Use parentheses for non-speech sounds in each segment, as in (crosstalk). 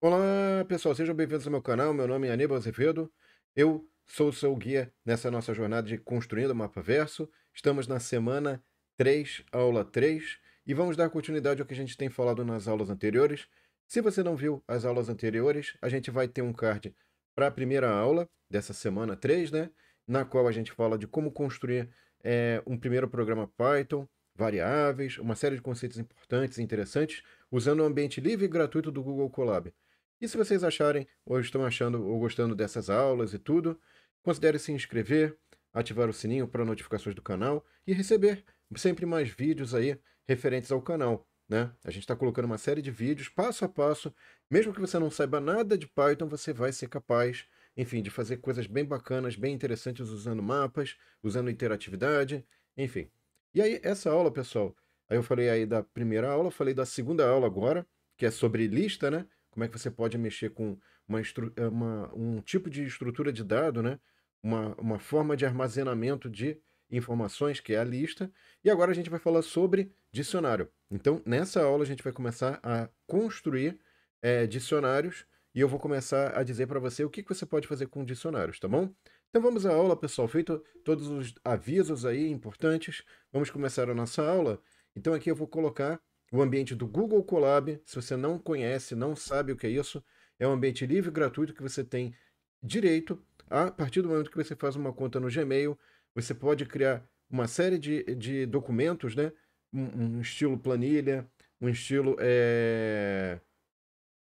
Olá pessoal, sejam bem-vindos ao meu canal. Meu nome é Aníbal Azevedo. Eu sou o seu guia nessa nossa jornada de Construindo o Mapa Verso. Estamos na semana 3, aula 3, e vamos dar continuidade ao que a gente tem falado nas aulas anteriores. Se você não viu as aulas anteriores, a gente vai ter um card para a primeira aula dessa semana 3, né? Na qual a gente fala de como construir é, um primeiro programa Python, variáveis, uma série de conceitos importantes e interessantes, usando o ambiente livre e gratuito do Google Colab. E se vocês acharem ou estão achando ou gostando dessas aulas e tudo, considere se inscrever, ativar o sininho para notificações do canal e receber sempre mais vídeos aí referentes ao canal. Né? A gente está colocando uma série de vídeos passo a passo. Mesmo que você não saiba nada de Python, você vai ser capaz, enfim, de fazer coisas bem bacanas, bem interessantes usando mapas, usando interatividade, enfim. E aí, essa aula, pessoal, aí eu falei aí da primeira aula, falei da segunda aula agora, que é sobre lista, né? como é que você pode mexer com uma, eh, uma um tipo de estrutura de dado, né? Uma, uma forma de armazenamento de informações, que é a lista. E agora a gente vai falar sobre dicionário. Então, nessa aula, a gente vai começar a construir é, dicionários e eu vou começar a dizer para você o que, que você pode fazer com dicionários, tá bom? Então vamos à aula, pessoal. Feito todos os avisos aí importantes, vamos começar a nossa aula. Então aqui eu vou colocar o ambiente do Google Colab. Se você não conhece, não sabe o que é isso, é um ambiente livre e gratuito que você tem direito. A partir do momento que você faz uma conta no Gmail, você pode criar uma série de, de documentos, né? Um, um estilo planilha, um estilo é,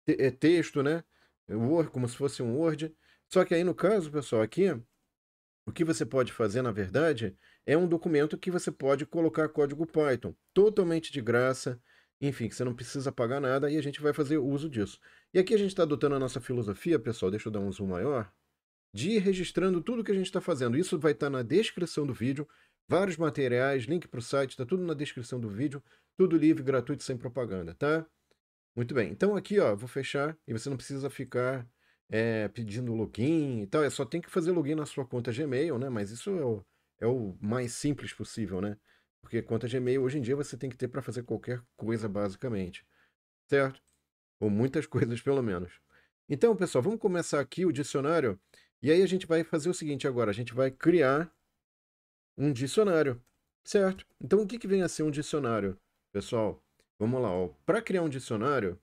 é texto, né? Word, como se fosse um Word. Só que aí, no caso, pessoal, aqui, o que você pode fazer, na verdade, é um documento que você pode colocar código Python, totalmente de graça. Enfim, que você não precisa pagar nada e a gente vai fazer uso disso. E aqui a gente está adotando a nossa filosofia, pessoal, deixa eu dar um zoom maior, de ir registrando tudo que a gente está fazendo. Isso vai estar tá na descrição do vídeo, vários materiais, link para o site, está tudo na descrição do vídeo, tudo livre, gratuito, sem propaganda, tá? Muito bem, então aqui ó, vou fechar e você não precisa ficar é, pedindo login e tal, é só tem que fazer login na sua conta Gmail, né? Mas isso é o, é o mais simples possível, né? Porque conta Gmail hoje em dia você tem que ter para fazer qualquer coisa, basicamente. Certo? Ou muitas (laughs) coisas, pelo menos. Então, pessoal, vamos começar aqui o dicionário. E aí a gente vai fazer o seguinte agora: a gente vai criar um dicionário. Certo? Então, o que, que vem a ser um dicionário? Pessoal, vamos lá. Para criar um dicionário,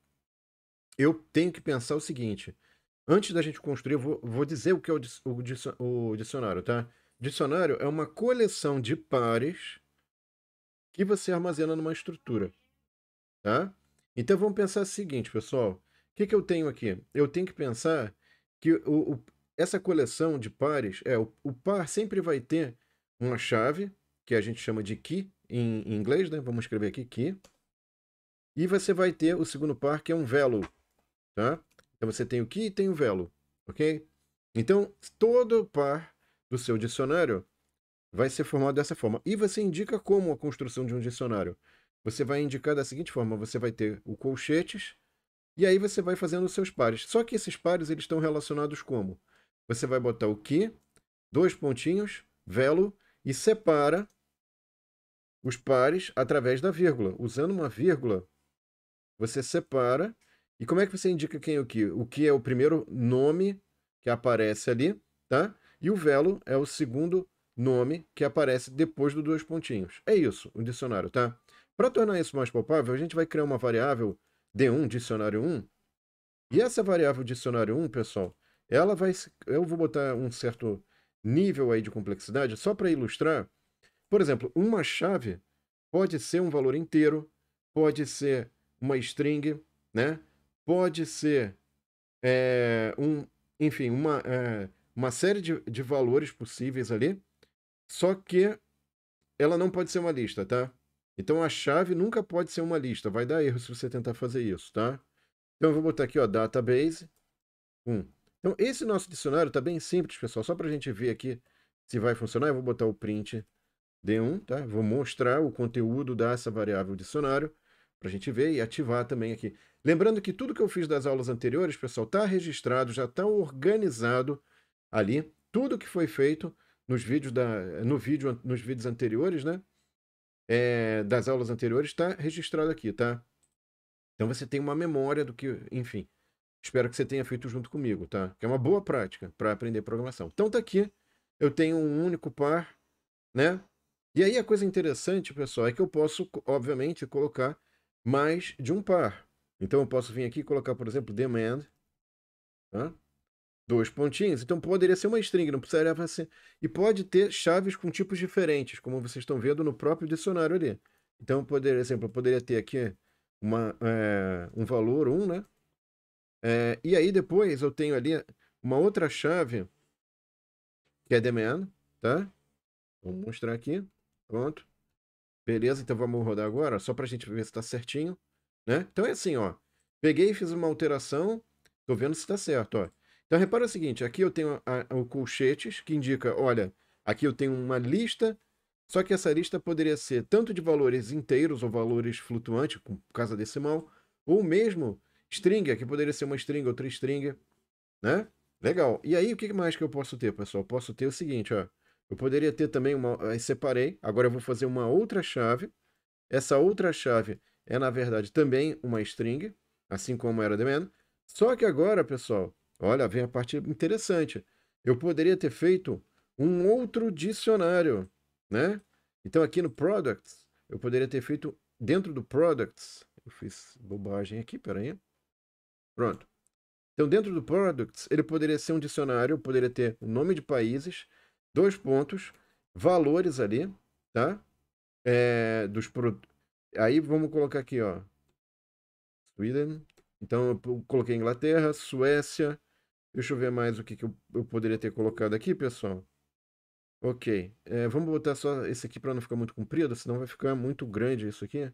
eu tenho que pensar o seguinte. Antes da gente construir, eu vou, vou dizer o que é o, o, o dicionário, tá? Dicionário é uma coleção de pares e você armazena numa estrutura. Tá? Então vamos pensar o seguinte, pessoal. O que, que eu tenho aqui? Eu tenho que pensar que o, o essa coleção de pares, é, o, o, par sempre vai ter uma chave, que a gente chama de key em, em inglês, né? Vamos escrever aqui key. E você vai ter o segundo par, que é um velo, tá? Então você tem o key e tem o velo, ok? Então, todo par do seu dicionário vai ser formado dessa forma. E você indica como a construção de um dicionário. Você vai indicar da seguinte forma: você vai ter o colchetes, e aí você vai fazendo os seus pares. Só que esses pares eles estão relacionados como? Você vai botar o que, dois pontinhos, velo, e separa os pares através da vírgula. Usando uma vírgula, você separa. E como é que você indica quem é o que? O que é o primeiro nome que aparece ali, tá? E o velo é o segundo nome que aparece depois do dois pontinhos. É isso, o dicionário, tá? Para tornar isso mais palpável, a gente vai criar uma variável D1, dicionário 1. E essa variável dicionário 1, pessoal, ela vai. Eu vou botar um certo nível aí de complexidade só para ilustrar. Por exemplo, uma chave pode ser um valor inteiro, pode ser uma string, né? Pode ser é, um, enfim, uma, é, uma série de, de valores possíveis ali só que ela não pode ser uma lista, tá? Então a chave nunca pode ser uma lista. Vai dar erro se você tentar fazer isso, tá? Então eu vou botar aqui, ó, database. Um. Então esse nosso dicionário tá bem simples, pessoal. Só para a gente ver aqui se vai funcionar. Eu vou botar o print D1, tá? Vou mostrar o conteúdo dessa variável dicionário para a gente ver e ativar também aqui. Lembrando que tudo que eu fiz das aulas anteriores, pessoal, está registrado, já está organizado ali. Tudo que foi feito nos vídeos da, no vídeo, nos vídeos anteriores, né? É, das aulas anteriores está registrado aqui, tá? Então você tem uma memória do que, enfim. Espero que você tenha feito junto comigo, tá? Que é uma boa prática para aprender programação. Então tá aqui, eu tenho um único par, né? E aí a coisa interessante, pessoal, é que eu posso, obviamente, colocar mais de um par. Então eu posso vir aqui e colocar, por exemplo, demand, tá? dois pontinhos, então poderia ser uma string, não precisaria fazer E pode ter chaves com tipos diferentes, como vocês estão vendo no próprio dicionário ali. Então, poder, exemplo, poderia ter aqui uma, é, um valor 1, né? É, e aí depois eu tenho ali uma outra chave, que é demand, tá? Vou uhum. mostrar aqui. Pronto. Beleza, então vamos rodar agora, só para a gente ver se está certinho, né? Então é assim, ó. Peguei e fiz uma alteração, tô vendo se está certo, ó. Então repara o seguinte, aqui eu tenho a, a, o colchetes que indica, olha, aqui eu tenho uma lista, só que essa lista poderia ser tanto de valores inteiros ou valores flutuantes, por causa decimal, ou mesmo string, que poderia ser uma string, ou outra string, né? Legal. E aí, o que mais que eu posso ter, pessoal? Eu posso ter o seguinte, ó. Eu poderia ter também uma... Aí separei, agora eu vou fazer uma outra chave. Essa outra chave é, na verdade, também uma string, assim como era the Só que agora, pessoal, Olha, vem a parte interessante. Eu poderia ter feito um outro dicionário, né? Então aqui no products, eu poderia ter feito dentro do products. Eu fiz bobagem aqui, peraí. Pronto. Então dentro do products, ele poderia ser um dicionário, eu poderia ter o nome de países, dois pontos, valores ali, tá? É, dos produtos. Aí vamos colocar aqui, ó. Sweden. Então eu coloquei Inglaterra, Suécia, Deixa eu ver mais o que, que eu, eu poderia ter colocado aqui, pessoal. Ok. É, vamos botar só esse aqui para não ficar muito comprido, senão vai ficar muito grande isso aqui.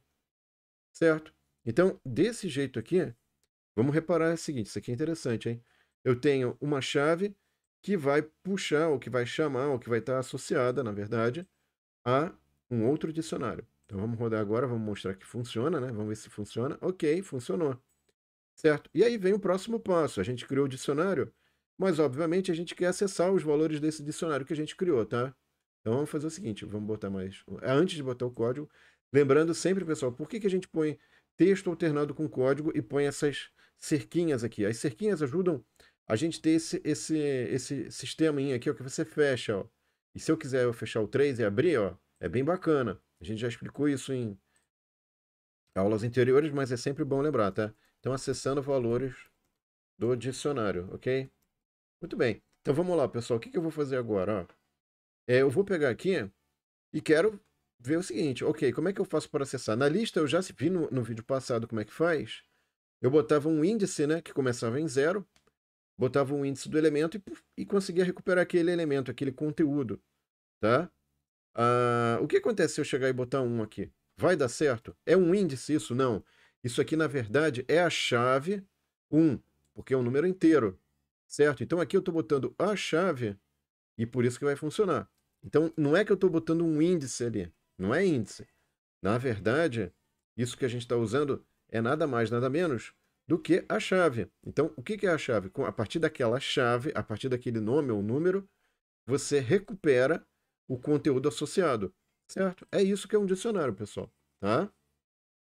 Certo? Então, desse jeito aqui, vamos reparar o seguinte, isso aqui é interessante, hein? Eu tenho uma chave que vai puxar, ou que vai chamar, ou que vai estar associada, na verdade, a um outro dicionário. Então, vamos rodar agora, vamos mostrar que funciona, né? Vamos ver se funciona. Ok, funcionou. Certo? E aí vem o próximo passo. A gente criou o dicionário, mas obviamente a gente quer acessar os valores desse dicionário que a gente criou, tá? Então vamos fazer o seguinte, vamos botar mais. É, antes de botar o código, lembrando sempre, pessoal, por que, que a gente põe texto alternado com código e põe essas cerquinhas aqui? As cerquinhas ajudam a gente ter esse, esse, esse sisteminha aqui, ó, que você fecha, ó. E se eu quiser eu fechar o 3 e abrir, ó, é bem bacana. A gente já explicou isso em aulas anteriores, mas é sempre bom lembrar, tá? Então, acessando valores do dicionário, ok? Muito bem. Então, vamos lá, pessoal. O que, que eu vou fazer agora? É, eu vou pegar aqui e quero ver o seguinte. Ok, como é que eu faço para acessar? Na lista, eu já vi no, no vídeo passado como é que faz. Eu botava um índice, né, que começava em zero, botava um índice do elemento e, e conseguia recuperar aquele elemento, aquele conteúdo, tá? Ah, o que acontece se eu chegar e botar um aqui? Vai dar certo? É um índice isso? Não. Isso aqui, na verdade, é a chave 1, porque é um número inteiro, certo? Então aqui eu estou botando a chave e por isso que vai funcionar. Então não é que eu estou botando um índice ali, não é índice. Na verdade, isso que a gente está usando é nada mais, nada menos do que a chave. Então, o que é a chave? A partir daquela chave, a partir daquele nome ou número, você recupera o conteúdo associado, certo? É isso que é um dicionário, pessoal, tá?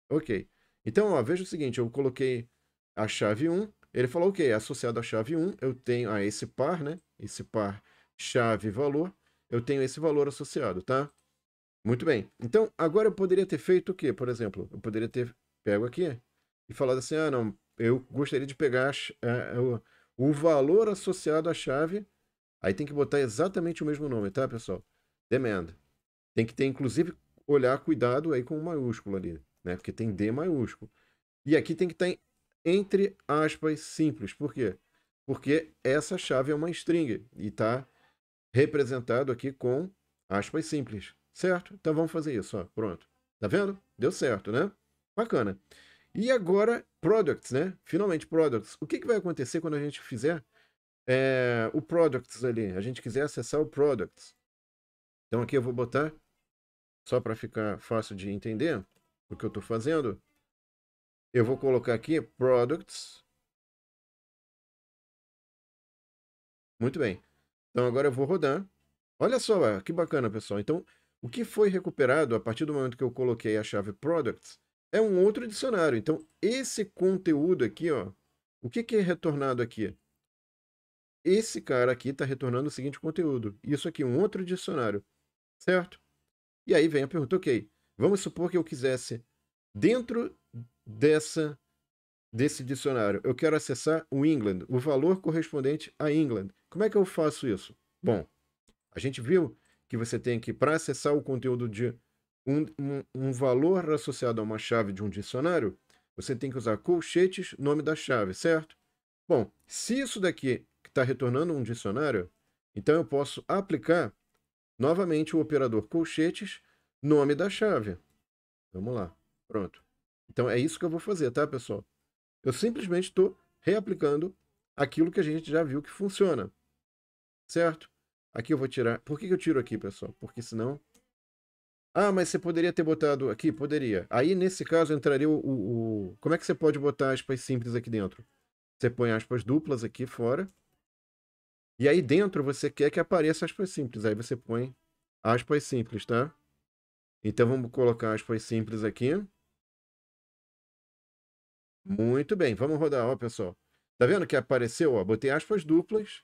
Ok. Então, ó, veja o seguinte, eu coloquei a chave 1, ele falou, ok, associado à chave 1, eu tenho a esse par, né? Esse par chave-valor, eu tenho esse valor associado, tá? Muito bem. Então, agora eu poderia ter feito o quê? Por exemplo, eu poderia ter pego aqui e falado assim, ah, não, eu gostaria de pegar o, o valor associado à chave, aí tem que botar exatamente o mesmo nome, tá, pessoal? Demand. Tem que ter, inclusive, olhar cuidado aí com o maiúsculo ali né? Porque tem D maiúsculo. E aqui tem que tá estar entre aspas simples. Por quê? Porque essa chave é uma string e está representado aqui com aspas simples, certo? Então vamos fazer isso, ó. pronto. Tá vendo? Deu certo, né? Bacana. E agora, products, né? Finalmente, products. O que, que vai acontecer quando a gente fizer é, o products ali? A gente quiser acessar o products. Então aqui eu vou botar, só para ficar fácil de entender, o que eu estou fazendo, eu vou colocar aqui products. Muito bem. Então agora eu vou rodar. Olha só, que bacana, pessoal. Então, o que foi recuperado a partir do momento que eu coloquei a chave products é um outro dicionário. Então, esse conteúdo aqui, ó, o que, que é retornado aqui? Esse cara aqui está retornando o seguinte conteúdo. Isso aqui, um outro dicionário, certo? E aí vem a pergunta, ok, Vamos supor que eu quisesse, dentro dessa desse dicionário, eu quero acessar o England, o valor correspondente a England. Como é que eu faço isso? Bom, a gente viu que você tem que, para acessar o conteúdo de um, um, um, valor associado a uma chave de um dicionário, você tem que usar colchetes, nome da chave, certo? Bom, se isso daqui está retornando um dicionário, então eu posso aplicar novamente o operador colchetes Nome da chave. Vamos lá. Pronto. Então é isso que eu vou fazer, tá, pessoal? Eu simplesmente estou reaplicando aquilo que a gente já viu que funciona. Certo? Aqui eu vou tirar. Por que, eu tiro aqui, pessoal? Porque senão. Ah, mas você poderia ter botado aqui? Poderia. Aí, nesse caso, entraria o, o. Como é que você pode botar aspas simples aqui dentro? Você põe aspas duplas aqui fora. E aí dentro você quer que apareça aspas simples. Aí você põe aspas simples, tá? Então vamos colocar aspas simples aqui. Muito bem, vamos rodar, ó, pessoal. Tá vendo que apareceu, ó, botei aspas duplas.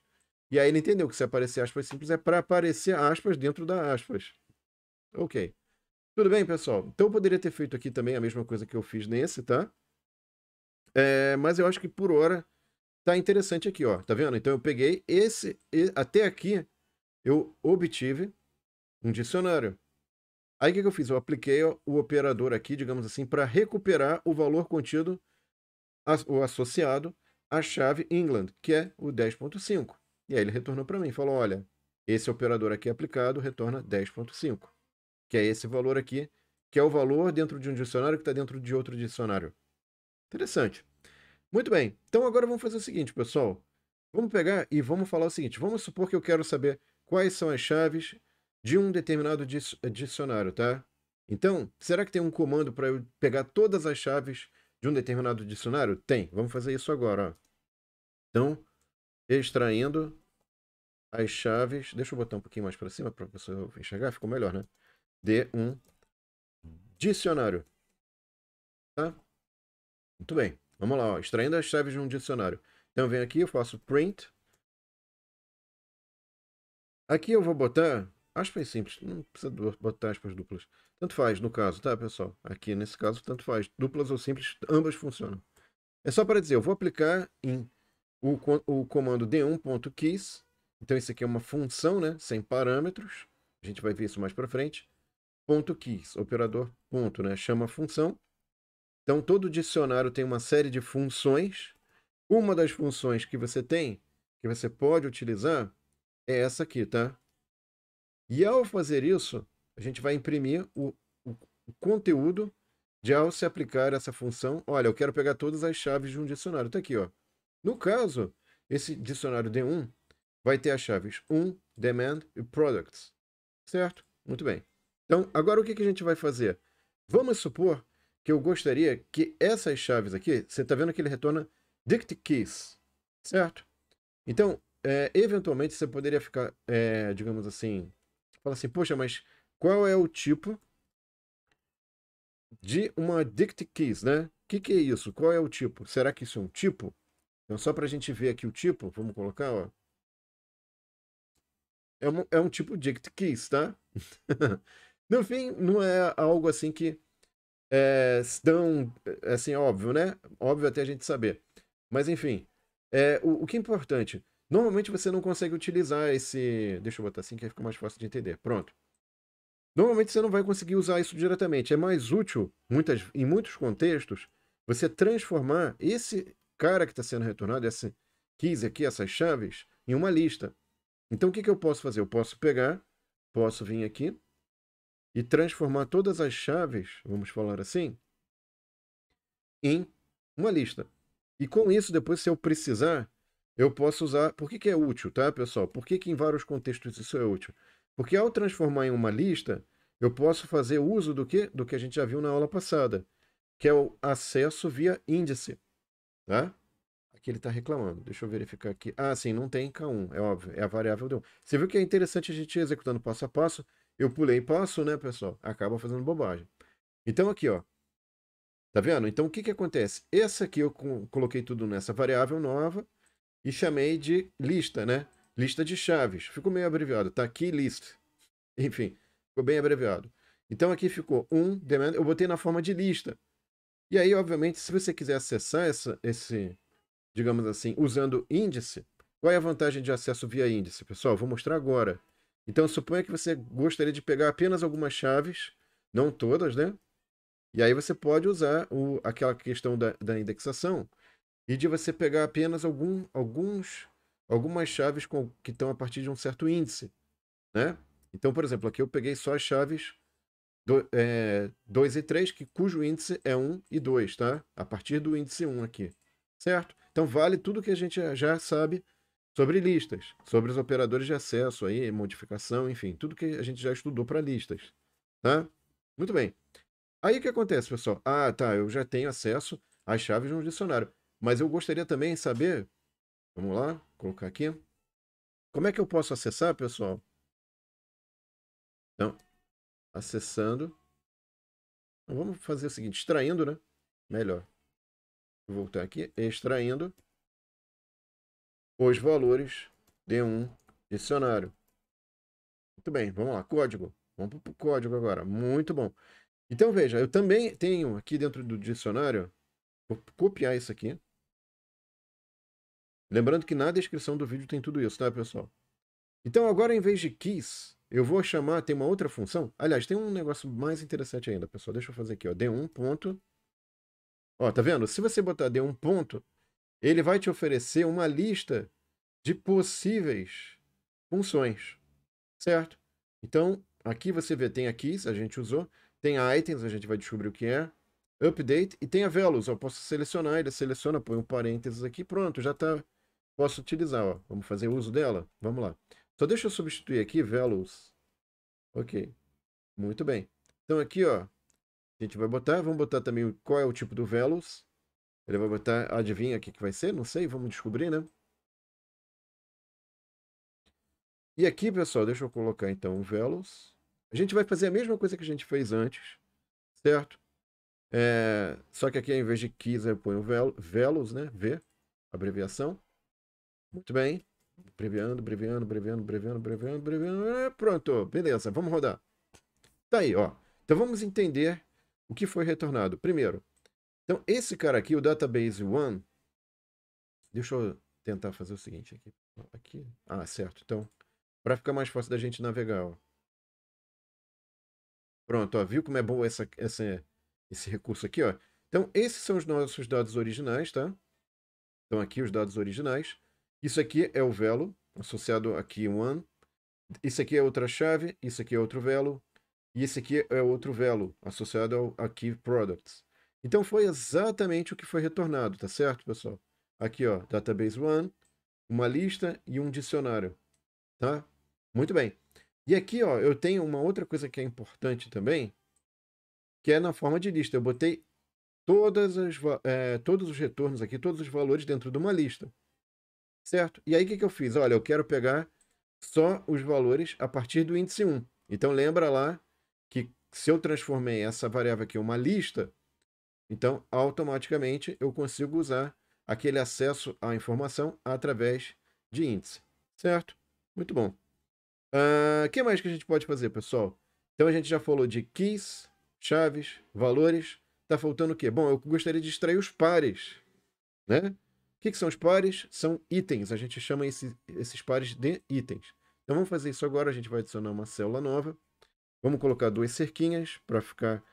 E aí ele entendeu que se aparecer aspas simples é para aparecer aspas dentro da aspas. OK. Tudo bem, pessoal? Então eu poderia ter feito aqui também a mesma coisa que eu fiz nesse, tá? É, mas eu acho que por hora tá interessante aqui, ó. Tá vendo? Então eu peguei esse, até aqui eu obtive um dicionário. Aí o que, que eu fiz? Eu apliquei o operador aqui, digamos assim, para recuperar o valor contido, o associado à chave England, que é o 10.5. E aí ele retornou para mim, falou, olha, esse operador aqui aplicado retorna 10.5, que é esse valor aqui, que é o valor dentro de um dicionário que está dentro de outro dicionário. Interessante. Muito bem, então agora vamos fazer o seguinte, pessoal. Vamos pegar e vamos falar o seguinte, vamos supor que eu quero saber quais são as chaves de um determinado dicionário, tá? Então, será que tem um comando para eu pegar todas as chaves de um determinado dicionário? Tem. Vamos fazer isso agora. Ó. Então, extraindo as chaves. Deixa eu botar um pouquinho mais para cima para você enxergar. Ficou melhor, né? De um dicionário. Tá? Muito bem. Vamos lá. Ó. Extraindo as chaves de um dicionário. Então, eu venho aqui, eu faço print. Aqui eu vou botar Acho bem simples, não precisa botar aspas duplas. Tanto faz, no caso, tá, pessoal? Aqui nesse caso, tanto faz. Duplas ou simples, ambas funcionam. É só para dizer, eu vou aplicar em o, o comando d1.keys. Então, isso aqui é uma função, né? Sem parâmetros. A gente vai ver isso mais para frente. Ponto .keys, operador ponto, né? Chama a função. Então, todo dicionário tem uma série de funções. Uma das funções que você tem, que você pode utilizar, é essa aqui, tá? E ao fazer isso, a gente vai imprimir o, o, o conteúdo de ao se aplicar essa função. Olha, eu quero pegar todas as chaves de um dicionário. Está aqui, ó. No caso, esse dicionário D1 vai ter as chaves 1, demand e products. Certo? Muito bem. Então, agora o que, que a gente vai fazer? Vamos supor que eu gostaria que essas chaves aqui, você está vendo que ele retorna dict keys, certo? Então, é, eventualmente você poderia ficar, é, digamos assim, Fala assim, poxa, mas qual é o tipo de uma dict keys, né? O que, que é isso? Qual é o tipo? Será que isso é um tipo? Então, só para a gente ver aqui o tipo, vamos colocar, ó. É, um é um tipo dict keys, tá? (laughs) no fim, não é algo assim que é tão, assim, óbvio, né? Óbvio até a gente saber. Mas, enfim, é, o, o que é importante Normalmente você não consegue utilizar esse. Deixa eu botar assim que aí fica mais fácil de entender. Pronto. Normalmente você não vai conseguir usar isso diretamente. É mais útil, muitas, em muitos contextos, você transformar esse cara que está sendo retornado, esse keys aqui, essas chaves, em uma lista. Então o que, que eu posso fazer? Eu posso pegar, posso vir aqui e transformar todas as chaves, vamos falar assim, em uma lista. E com isso, depois, se eu precisar, eu posso usar. Por que, que é útil, tá, pessoal? Por que, que em vários contextos isso é útil? Porque ao transformar em uma lista, eu posso fazer uso do que? Do que a gente já viu na aula passada, que é o acesso via índice. Tá? Aqui ele está reclamando. Deixa eu verificar aqui. Ah, sim, não tem K1, é óbvio. É a variável de 1 Você viu que é interessante a gente executando passo a passo? Eu pulei passo, né, pessoal? Acaba fazendo bobagem. Então, aqui, ó. Tá vendo? Então, o que, que acontece? Essa aqui eu coloquei tudo nessa variável nova e chamei de lista, né? Lista de chaves. Ficou meio abreviado, tá? Key list. Enfim, ficou bem abreviado. Então aqui ficou um demand, eu botei na forma de lista. E aí, obviamente, se você quiser acessar essa, esse, digamos assim, usando índice, qual é a vantagem de acesso via índice? Pessoal, vou mostrar agora. Então, suponha que você gostaria de pegar apenas algumas chaves, não todas, né? E aí você pode usar o, aquela questão da, da indexação e de você pegar apenas algum, alguns, algumas chaves com, que estão a partir de um certo índice. Né? Então, por exemplo, aqui eu peguei só as chaves 2 é, e 3, que, cujo índice é 1 e 2, tá? a partir do índice 1 aqui. Certo? Então vale tudo que a gente já sabe sobre listas, sobre os operadores de acesso aí, modificação, enfim, tudo que a gente já estudou para listas, tá? Muito bem. Aí o que acontece, pessoal? Ah, tá, eu já tenho acesso às chaves de um dicionário. Mas eu gostaria também de saber, vamos lá, colocar aqui. Como é que eu posso acessar, pessoal? Então, acessando. Então, vamos fazer o seguinte, extraindo, né? Melhor. Vou voltar aqui, extraindo os valores de um dicionário. Muito bem, vamos lá, código. Vamos para o código agora, muito bom. Então, veja, eu também tenho aqui dentro do dicionário, vou copiar isso aqui. Lembrando que na descrição do vídeo tem tudo isso, tá, pessoal? Então agora, em vez de keys, eu vou chamar, tem uma outra função. Aliás, tem um negócio mais interessante ainda, pessoal. Deixa eu fazer aqui, ó. D1 ponto. Ó, tá vendo? Se você botar D1 ponto, ele vai te oferecer uma lista de possíveis funções, certo? Então, aqui você vê, tem a keys, a gente usou. Tem a items, a gente vai descobrir o que é. Update e tem a velos Eu posso selecionar, ele seleciona, põe um parênteses aqui, pronto, já está posso utilizar. Ó. Vamos fazer uso dela? Vamos lá. Só deixa eu substituir aqui velos Ok. Muito bem. Então aqui, ó, a gente vai botar, vamos botar também qual é o tipo do velos Ele vai botar, adivinha o que, que vai ser? Não sei, vamos descobrir, né? E aqui, pessoal, deixa eu colocar então o values. A gente vai fazer a mesma coisa que a gente fez antes, certo? É, só que aqui, ao invés de keys, eu ponho vel, velos, né? V, abreviação. Muito bem. breviando, breviando, breviando, breviando, breviando. breveando. É, pronto, beleza, vamos rodar. Tá aí, ó. Então vamos entender o que foi retornado. Primeiro, então esse cara aqui, o database one, deixa eu tentar fazer o seguinte aqui. aqui. Ah, certo. Então, para ficar mais fácil da gente navegar, ó. Pronto, ó, viu como é bom essa, essa, esse recurso aqui, ó. Então, esses são os nossos dados originais, tá? Então, aqui os dados originais. Isso aqui é o velo, associado aqui um ano. Isso aqui é outra chave, isso aqui é outro velo. E esse aqui é outro velo, associado ao aqui products. Então foi exatamente o que foi retornado, tá certo, pessoal? Aqui, ó, database one, uma lista e um dicionário, tá? Muito bem. E aqui, ó, eu tenho uma outra coisa que é importante também, que é na forma de lista. Eu botei todas as, é, todos os retornos aqui, todos os valores dentro de uma lista certo? E aí o que, que eu fiz? Olha, eu quero pegar só os valores a partir do índice 1. Então lembra lá que se eu transformei essa variável aqui em uma lista, então automaticamente eu consigo usar aquele acesso à informação através de índice, certo? Muito bom. Ah, o uh, que mais que a gente pode fazer, pessoal? Então a gente já falou de keys, chaves, valores. está faltando o quê? Bom, eu gostaria de extrair os pares, né? O que, que, são os pares? São itens. A gente chama esse, esses pares de itens. Então vamos fazer isso agora. A gente vai adicionar uma célula nova. Vamos colocar duas cerquinhas para ficar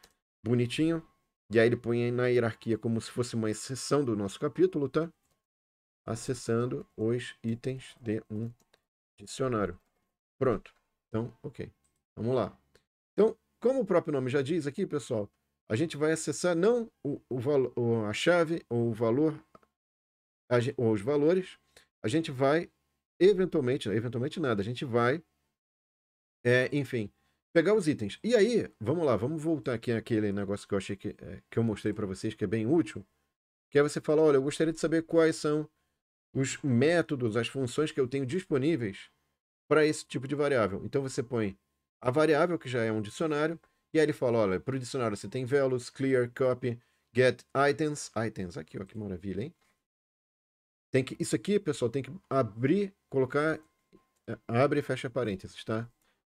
bonitinho. E aí ele põe na hierarquia como se fosse uma exceção do nosso capítulo, tá? Acessando os itens de um dicionário. Pronto. Então, ok. Vamos lá. Então, como o próprio nome já diz aqui, pessoal, a gente vai acessar não o, o a chave ou o valor os valores, a gente vai, eventualmente, eventualmente nada, a gente vai, é, enfim, pegar os itens. E aí, vamos lá, vamos voltar aqui àquele negócio que eu achei que, é, que eu mostrei para vocês, que é bem útil, que é você falar, olha, eu gostaria de saber quais são os métodos, as funções que eu tenho disponíveis para esse tipo de variável. Então você põe a variável, que já é um dicionário, e aí ele fala, olha, para o dicionário você tem velos, clear, copy, get items, items, aqui, ó, que maravilha, hein? Tem que, isso aqui, pessoal, tem que abrir, colocar, é, abre e fecha parênteses, tá?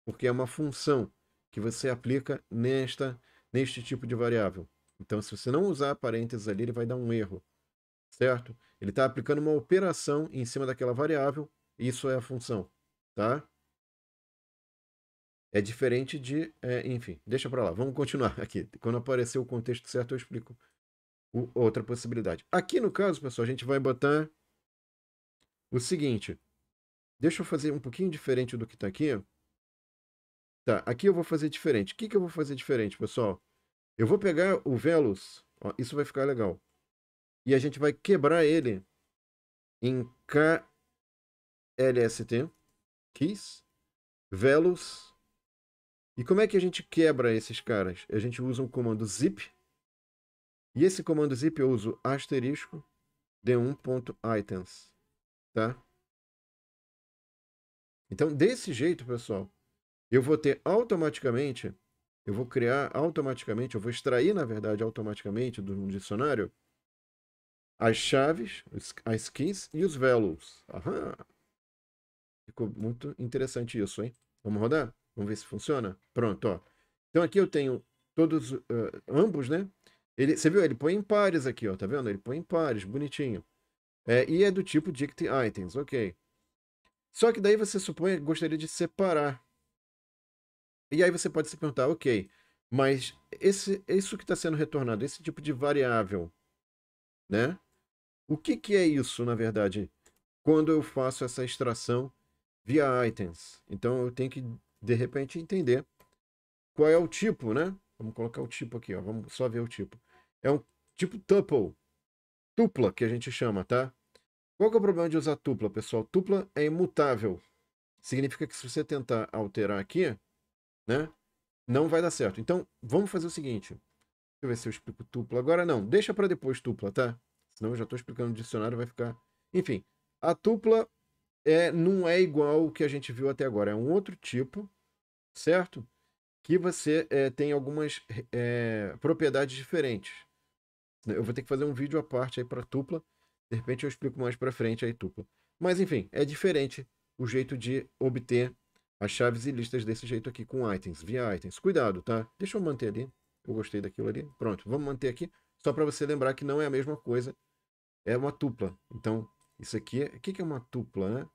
Porque é uma função que você aplica nesta, neste tipo de variável. Então, se você não usar parênteses ali, ele vai dar um erro, certo? Ele está aplicando uma operação em cima daquela variável, isso é a função, tá? É diferente de, é, enfim, deixa para lá, vamos continuar (laughs) aqui. Quando aparecer o contexto certo, eu explico o, outra possibilidade. Aqui no caso, pessoal, a gente vai botar o seguinte. Deixa eu fazer um pouquinho diferente do que está aqui. Tá, aqui eu vou fazer diferente. O que, que eu vou fazer diferente, pessoal? Eu vou pegar o Velos. Ó, isso vai ficar legal. E a gente vai quebrar ele em KLST. Keys. Velos. E como é que a gente quebra esses caras? A gente usa um comando zip. E esse comando zip eu uso asterisco d1.items tá? Então, desse jeito, pessoal, eu vou ter automaticamente, eu vou criar automaticamente, eu vou extrair, na verdade, automaticamente do dicionário as chaves, as skins e os values. Aham. Ficou muito interessante isso, hein? Vamos rodar? Vamos ver se funciona? Pronto, ó. Então aqui eu tenho todos, uh, ambos, né? Ele, você viu? Ele põe em pares aqui, ó. Tá vendo? Ele põe em pares, bonitinho. É, e é do tipo dict items, ok. Só que daí você supõe que gostaria de separar. E aí você pode se perguntar, ok, mas esse, isso que está sendo retornado, esse tipo de variável, né? O que, que é isso, na verdade, quando eu faço essa extração via items? Então eu tenho que, de repente, entender qual é o tipo, né? Vamos colocar o tipo aqui, ó. vamos só ver o tipo. É um tipo tuple, Tupla, que a gente chama, tá? Qual que é o problema de usar tupla, pessoal? Tupla é imutável. Significa que se você tentar alterar aqui, né? Não vai dar certo. Então, vamos fazer o seguinte. Deixa eu ver se eu explico tupla agora. Não, deixa para depois tupla, tá? Senão eu já estou explicando o dicionário, vai ficar... Enfim, a tupla é, não é igual o que a gente viu até agora. É um outro tipo, certo? Que você é, tem algumas é, propriedades diferentes. Né, eu vou ter que fazer um vídeo à parte aí para tupla. De repente eu explico mais para frente aí tupla. Mas enfim, é diferente o jeito de obter as chaves e listas desse jeito aqui com itens, via itens. Cuidado, tá? Deixa eu manter ali. Eu gostei daquilo ali. Pronto, vamos manter aqui. Só para você lembrar que não é a mesma coisa. É uma tupla. Então, isso aqui... É... O que é uma tupla, né?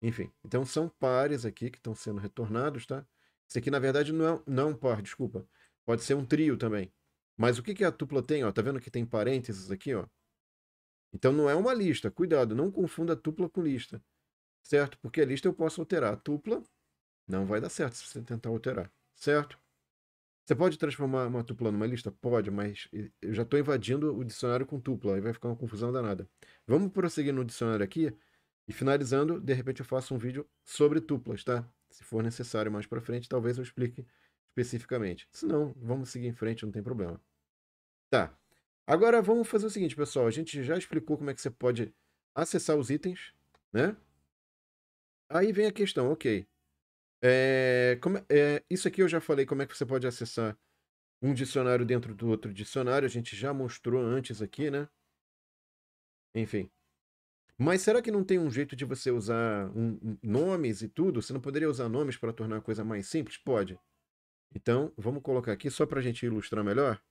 Enfim, então são pares aqui que estão sendo retornados, tá? Isso aqui, na verdade, não é, não é um par, desculpa. Pode ser um trio também. Mas o que, que a tupla tem? Ó, tá vendo que tem parênteses aqui? Ó? Então não é uma lista. Cuidado, não confunda tupla com lista. Certo? Porque a lista eu posso alterar. A tupla não vai dar certo se você tentar alterar. Certo? Você pode transformar uma tupla numa lista? Pode, mas eu já estou invadindo o dicionário com tupla, e vai ficar uma confusão danada. Vamos prosseguir no dicionário aqui, e finalizando, de repente eu faço um vídeo sobre tuplas, tá? Se for necessário mais para frente, talvez eu explique especificamente. Se não, vamos seguir em frente, não tem problema. Tá. Agora vamos fazer o seguinte, pessoal. A gente já explicou como é que você pode acessar os itens, né? Aí vem a questão, ok. É, como, é, é, isso aqui eu já falei como é que você pode acessar um dicionário dentro do outro dicionário. A gente já mostrou antes aqui, né? Enfim. Mas será que não tem um jeito de você usar um, um, nomes e tudo? Você não poderia usar nomes para tornar a coisa mais simples? Pode. Então, vamos colocar aqui só para a gente ilustrar melhor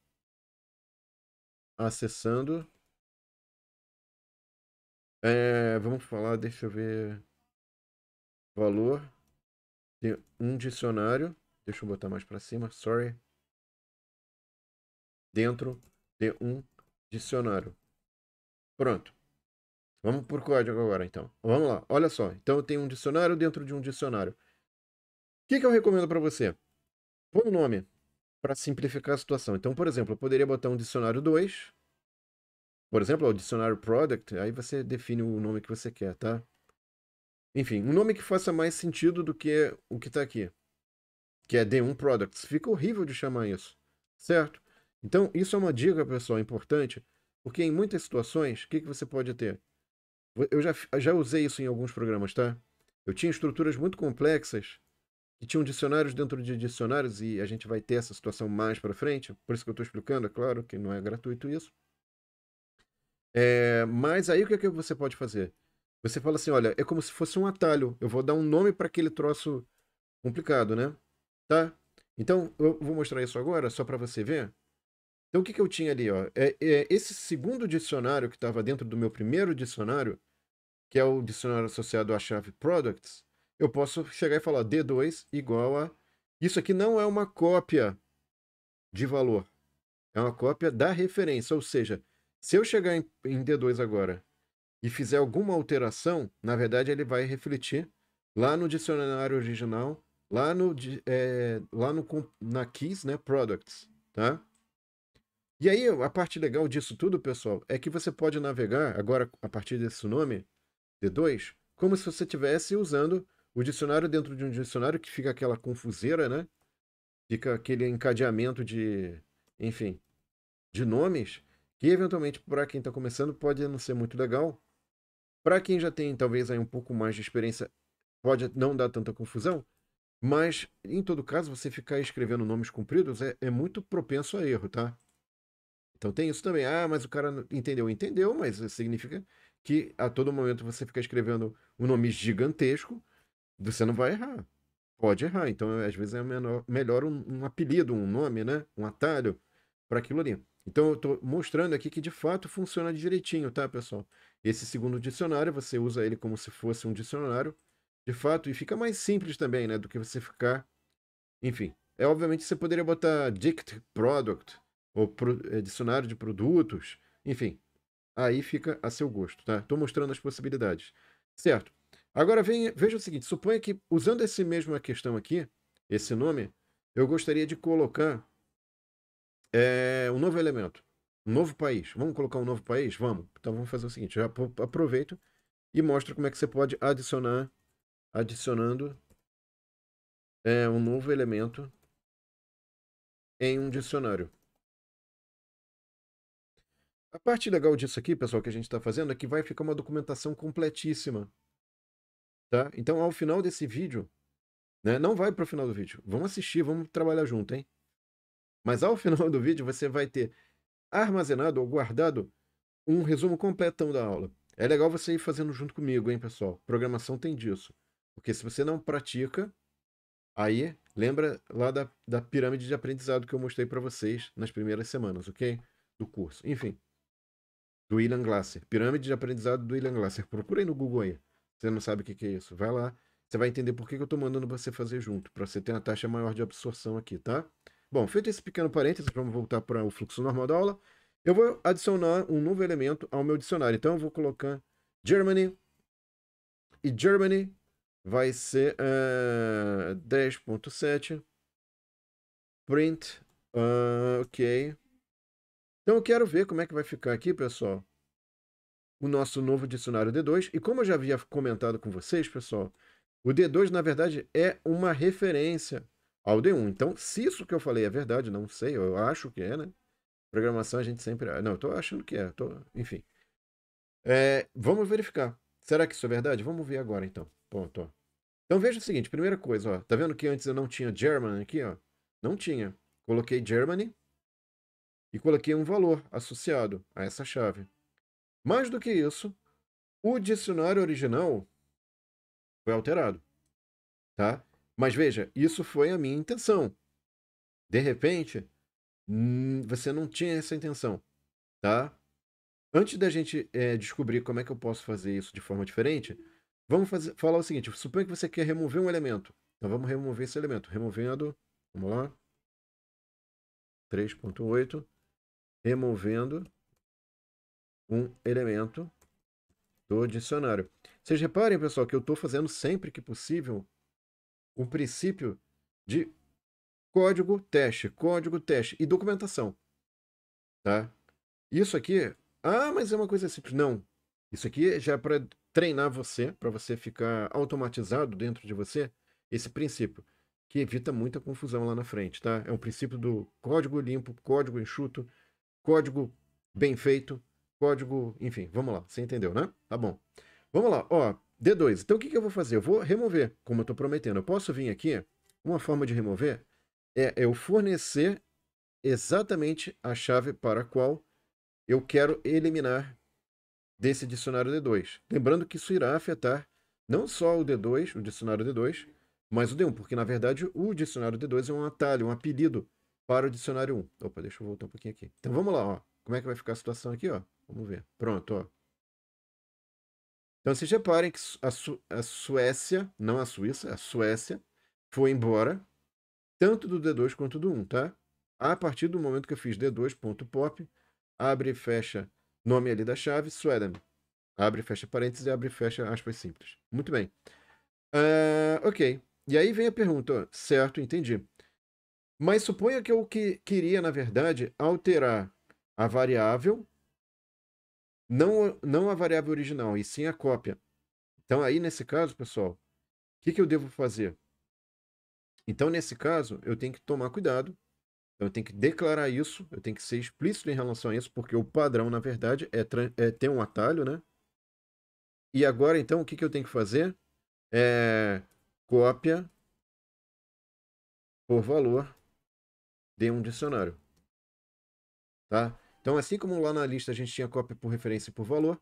acessando. É, vamos falar, deixa eu ver. Valor de um dicionário. Deixa eu botar mais para cima, sorry. Dentro de um dicionário. Pronto. Vamos por código agora, então. Vamos lá, olha só. Então eu tenho um dicionário dentro de um dicionário. O que, que eu recomendo para você? Põe o nome para simplificar a situação. Então, por exemplo, eu poderia botar um dicionário 2, por exemplo, o dicionário product, aí você define o nome que você quer, tá? Enfim, um nome que faça mais sentido do que o que está aqui, que é D1 Products. Fica horrível de chamar isso, certo? Então, isso é uma dica, pessoal, importante, porque em muitas situações, o que, que você pode ter? Eu já, já usei isso em alguns programas, tá? Eu tinha estruturas muito complexas que tinham dicionários dentro de dicionários, e a gente vai ter essa situação mais para frente, por isso que eu estou explicando, é claro que não é gratuito isso. É, mas aí o que, é que você pode fazer? Você fala assim, olha, é como se fosse um atalho, eu vou dar um nome para aquele troço complicado, né? Tá? Então, eu vou mostrar isso agora, só para você ver. Então, o que, que eu tinha ali? Ó? É, é esse segundo dicionário que estava dentro do meu primeiro dicionário, que é o dicionário associado à chave Products, eu posso chegar e falar D2 igual a. Isso aqui não é uma cópia de valor. É uma cópia da referência. Ou seja, se eu chegar em, em D2 agora e fizer alguma alteração, na verdade ele vai refletir lá no dicionário original, lá no, é, lá no na keys, né, products, tá? E aí a parte legal disso tudo, pessoal, é que você pode navegar agora a partir desse nome D2, como se você estivesse usando o dicionário dentro de um dicionário que fica aquela confuseira, né? Fica aquele encadeamento de, enfim, de nomes que eventualmente para quem está começando pode não ser muito legal. Para quem já tem talvez aí um pouco mais de experiência, pode não dar tanta confusão, mas em todo caso você ficar escrevendo nomes compridos é, é muito propenso a erro, tá? Então tem isso também. Ah, mas o cara entendeu, entendeu, mas significa que a todo momento você fica escrevendo um nome gigantesco você não vai errar. Pode errar. Então, às vezes, é menor, melhor um, um, apelido, um nome, né? Um atalho para aquilo ali. Então, eu estou mostrando aqui que de fato funciona direitinho, tá, pessoal? Esse segundo dicionário, você usa ele como se fosse um dicionário, de fato, e fica mais simples também, né? Do que você ficar. Enfim. É, obviamente, você poderia botar Dict Product, ou pro, é, dicionário de produtos, enfim. Aí fica a seu gosto, tá? Estou mostrando as possibilidades. Certo. Agora vem, veja o seguinte: suponha que, usando essa mesma questão aqui, esse nome, eu gostaria de colocar é, um novo elemento, um novo país. Vamos colocar um novo país? Vamos. Então vamos fazer o seguinte: já aproveito e mostro como é que você pode adicionar, adicionando é, um novo elemento em um dicionário. A parte legal disso aqui, pessoal, que a gente está fazendo é que vai ficar uma documentação completíssima Tá? Então, ao final desse vídeo, né? Não vai para o final do vídeo. Vamos assistir, vamos trabalhar junto, hein? Mas ao (laughs) final do vídeo você vai ter armazenado ou guardado um resumo completão da aula. É legal você ir fazendo junto comigo, hein, pessoal? Programação tem disso. Porque se você não pratica, aí lembra lá da, da pirâmide de aprendizado que eu mostrei para vocês nas primeiras semanas, ok? Do curso. Enfim, do William Glasser. Pirâmide de aprendizado do William Glasser. Procura aí no Google aí. Você não sabe o que, é isso? Vai lá. Você vai entender por que, que eu estou mandando você fazer junto, para você ter uma taxa maior de absorção aqui, tá? Bom, feito esse pequeno parênteses, vamos voltar para o fluxo normal da aula. Eu vou adicionar um novo elemento ao meu dicionário. Então, eu vou colocar Germany. E Germany vai ser uh, eh, 10.7. Print. Uh, ok. Então, eu quero ver como é que vai ficar aqui, pessoal o nosso novo dicionário D2. E como eu já havia comentado com vocês, pessoal, o D2 na verdade é uma referência ao D1. Então, se isso que eu falei é verdade, não sei, eu acho que é, né? Programação a gente sempre. Não, eu tô achando que é, tô... enfim. É, vamos verificar. Será que isso é verdade? Vamos ver agora então. Ponto. Então veja o seguinte, primeira coisa, ó, tá vendo que antes eu não tinha German aqui, ó? Não tinha. Coloquei Germany e coloquei um valor associado a essa chave. Mais do que isso, o dicionário original foi alterado, tá? Mas veja, isso foi a minha intenção. De repente, hum, você não tinha essa intenção, tá? Antes da gente é, descobrir como é que eu posso fazer isso de forma diferente, vamos fazer, falar o seguinte: suponha que você quer remover um elemento. Então vamos remover esse elemento. Removendo, vamos lá. 3.8. Removendo um elemento do dicionário. Vocês reparem, pessoal, que eu estou fazendo sempre que possível o um princípio de código teste, código teste e documentação. Tá? Isso aqui, ah, mas é uma coisa simples. Não. Isso aqui já é para treinar você, para você ficar automatizado dentro de você, esse princípio, que evita muita confusão lá na frente, tá? É um princípio do código limpo, código enxuto, código bem feito, código, enfim, vamos lá, você entendeu, né? Tá bom. Vamos lá, ó, D2. Então o que, que eu vou fazer? Eu vou remover, como eu estou prometendo. Eu posso vir aqui, uma forma de remover é eu fornecer exatamente a chave para a qual eu quero eliminar desse dicionário D2. Lembrando que isso irá afetar não só o D2, o dicionário D2, mas o D1, porque na verdade o dicionário D2 é um atalho, um apelido para o dicionário 1. Opa, deixa eu voltar um pouquinho aqui. Então vamos lá, ó. Como é que vai ficar a situação aqui, ó? Vamos ver. Pronto, ó. Então vocês reparem que a, Su a Suécia, não a Suíça, a Suécia, foi embora tanto do D2 quanto do 1, tá? A partir do momento que eu fiz D2.pop, abre e fecha nome ali da chave, Sweden. Abre e fecha parênteses, abre e fecha aspas simples. Muito bem. Uh, ok. E aí vem a pergunta, certo, entendi. Mas suponha que eu que queria, na verdade, alterar a variável não, não a variável original, e sim a cópia. Então, aí, nesse caso, pessoal, o que, que eu devo fazer? Então, nesse caso, eu tenho que tomar cuidado. Então, eu tenho que declarar isso, eu tenho que ser explícito em relação a isso, porque o padrão, na verdade, é, é ter um atalho, né? E agora, então, o que, que eu tenho que fazer? É cópia por valor de um dicionário. Tá? Então, assim como lá na lista a gente tinha cópia por referência e por valor,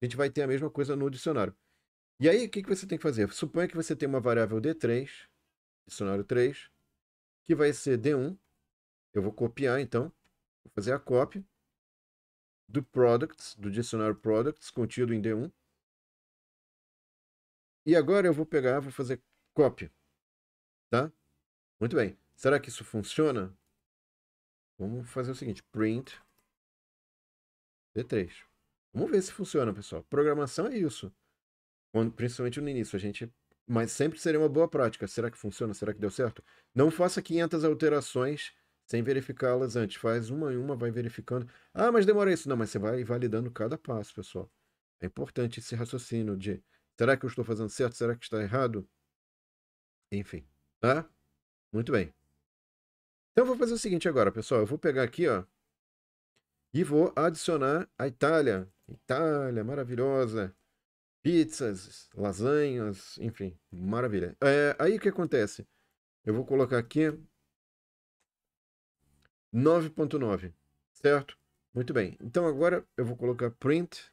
a gente vai ter a mesma coisa no dicionário. E aí, o que, que você tem que fazer? Suponha que você tem uma variável D3, dicionário 3, que vai ser D1. Eu vou copiar, então. Vou fazer a cópia do products, do dicionário products, contido em D1. E agora eu vou pegar, vou fazer cópia. Tá? Muito bem. Será que isso funciona? Vamos fazer o seguinte, print D3. Vamos ver se funciona, pessoal. Programação é isso. Quando, principalmente no início, a gente. Mas sempre seria uma boa prática. Será que funciona? Será que deu certo? Não faça 500 alterações sem verificá-las antes. Faz uma em uma, vai verificando. Ah, mas demora isso. Não, mas você vai validando cada passo, pessoal. É importante esse raciocínio de será que eu estou fazendo certo? Será que está errado? Enfim, tá? Muito bem. Então eu vou fazer o seguinte agora, pessoal. Eu vou pegar aqui, ó. E vou adicionar a Itália. Itália, maravilhosa. Pizzas, lasanhas, enfim, maravilha. É, aí o que acontece? Eu vou colocar aqui 9.9, certo? Muito bem. Então agora eu vou colocar print.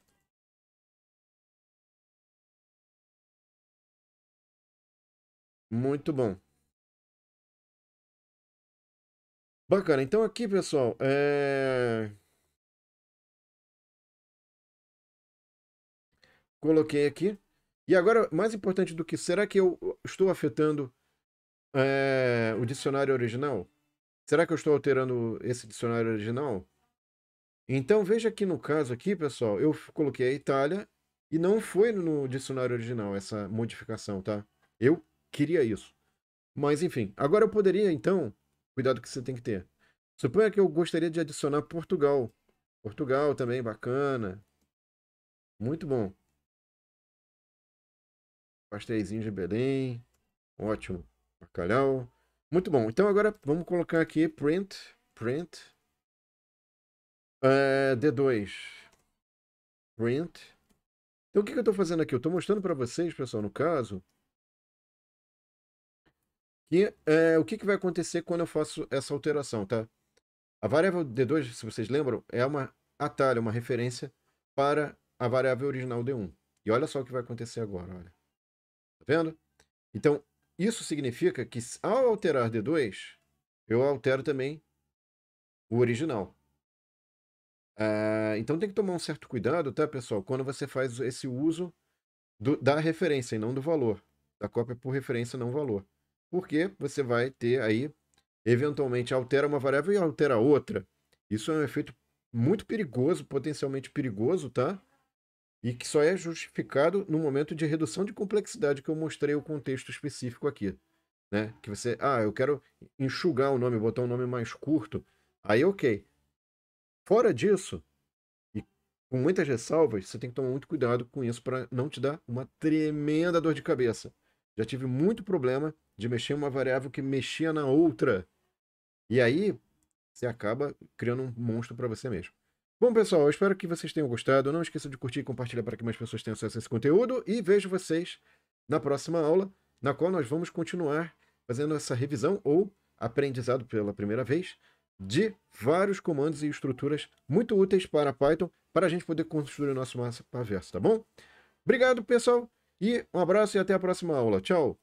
Muito bom. Bacana. Então aqui, pessoal, é... Coloquei aqui. E agora, mais importante do que, será que eu estou afetando é, o dicionário original? Será que eu estou alterando esse dicionário original? Então veja que no caso aqui, pessoal, eu coloquei a Itália e não foi no dicionário original essa modificação, tá? Eu queria isso. Mas enfim, agora eu poderia então, cuidado que você tem que ter. Suponha que eu gostaria de adicionar Portugal. Portugal também, bacana. Muito bom. Pastéisinho de Belém. Ótimo. Bacalhau. Muito bom. Então agora vamos colocar aqui print. Print. Uh, é, D2. Print. Então o que, que eu estou fazendo aqui? Eu estou mostrando para vocês, pessoal, no caso, que, é, o que, que vai acontecer quando eu faço essa alteração, tá? A variável D2, se vocês lembram, é uma atalho, uma referência para a variável original D1. E olha só o que vai acontecer agora, olha. Tá vendo? Então, isso significa que ao alterar D2, eu altero também o original. Ah, então tem que tomar um certo cuidado, tá, pessoal? Quando você faz esse uso do, da referência e não do valor. Da cópia por referência, não valor. Porque você vai ter aí, eventualmente, altera uma variável e altera outra. Isso é um efeito muito perigoso, potencialmente perigoso, tá? e que só é justificado no momento de redução de complexidade que eu mostrei o contexto específico aqui, né? Que você, ah, eu quero enxugar o nome, botar um nome mais curto, aí ok. Fora disso, e com muitas ressalvas, você tem que tomar muito cuidado com isso para não te dar uma tremenda dor de cabeça. Já tive muito problema de mexer uma variável que mexia na outra. E aí, você acaba criando um monstro para você mesmo. Bom, pessoal, eu espero que vocês tenham gostado. Não esqueçam de curtir e compartilhar para que mais pessoas tenham acesso a esse conteúdo. E vejo vocês na próxima aula, na qual nós vamos continuar fazendo essa revisão ou aprendizado pela primeira vez de vários comandos e estruturas muito úteis para Python para a gente poder construir o nosso mapa verso, tá bom? Obrigado, pessoal, e um abraço e até a próxima aula. Tchau!